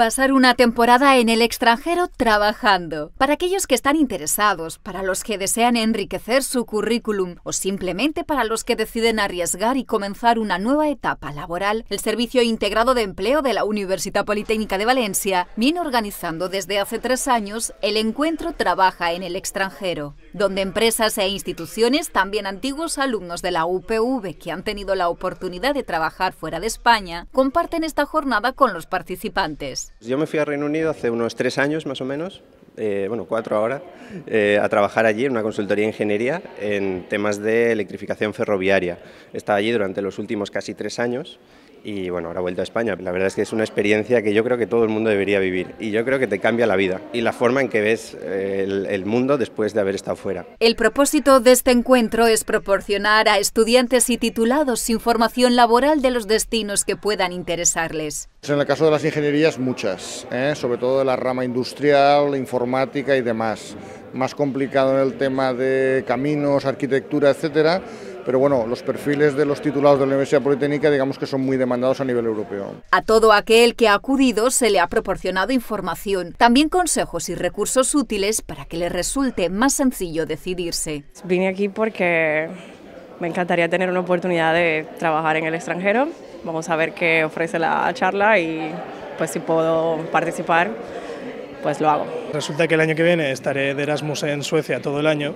Pasar una temporada en el extranjero trabajando. Para aquellos que están interesados, para los que desean enriquecer su currículum o simplemente para los que deciden arriesgar y comenzar una nueva etapa laboral, el Servicio Integrado de Empleo de la Universidad Politécnica de Valencia viene organizando desde hace tres años el encuentro Trabaja en el extranjero, donde empresas e instituciones, también antiguos alumnos de la UPV que han tenido la oportunidad de trabajar fuera de España, comparten esta jornada con los participantes. Pues yo me fui a Reino Unido hace unos tres años más o menos, eh, bueno, cuatro ahora, eh, a trabajar allí en una consultoría de ingeniería en temas de electrificación ferroviaria. Estaba allí durante los últimos casi tres años y bueno, ahora vuelta a España. La verdad es que es una experiencia que yo creo que todo el mundo debería vivir y yo creo que te cambia la vida y la forma en que ves eh, el, mundo después de haber estado fuera. El propósito de este encuentro es proporcionar a estudiantes y titulados información laboral de los destinos que puedan interesarles. En el caso de las ingenierías, muchas, ¿eh? sobre todo de la rama industrial, informática y demás. Más complicado en el tema de caminos, arquitectura, etcétera pero bueno, los perfiles de los titulados de la Universidad Politécnica digamos que son muy demandados a nivel europeo. A todo aquel que ha acudido se le ha proporcionado información, también consejos y recursos útiles para que le resulte más sencillo decidirse. Vine aquí porque me encantaría tener una oportunidad de trabajar en el extranjero. Vamos a ver qué ofrece la charla y pues si puedo participar, pues lo hago. Resulta que el año que viene estaré de Erasmus en Suecia todo el año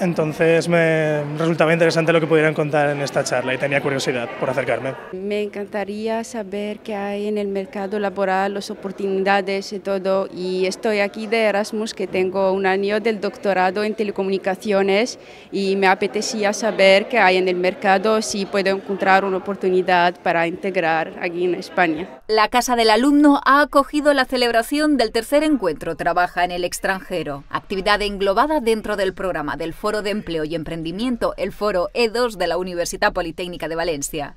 entonces me resultaba interesante lo que pudieran contar en esta charla y tenía curiosidad por acercarme. Me encantaría saber qué hay en el mercado laboral, las oportunidades y todo. Y estoy aquí de Erasmus, que tengo un año del doctorado en telecomunicaciones y me apetecía saber qué hay en el mercado, si puedo encontrar una oportunidad para integrar aquí en España. La Casa del Alumno ha acogido la celebración del tercer encuentro Trabaja en el extranjero, actividad englobada dentro del programa del Foro de Empleo y Emprendimiento, el Foro E2 de la Universidad Politécnica de Valencia.